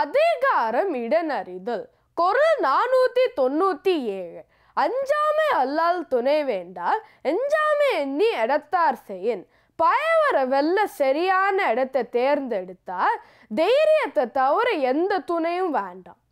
அதிகாரம் இடனறிதல் குரல் நானூற்றி தொண்ணூற்றி ஏழு அஞ்சாமே அல்லால் துணை வேண்டால் எஞ்சாமே எண்ணி இடத்தார் செய்யின் பயவர வெல்ல சரியான இடத்தை தேர்ந்தெடுத்தால் தைரியத்தை தவிர எந்த துணையும் வேண்டாம்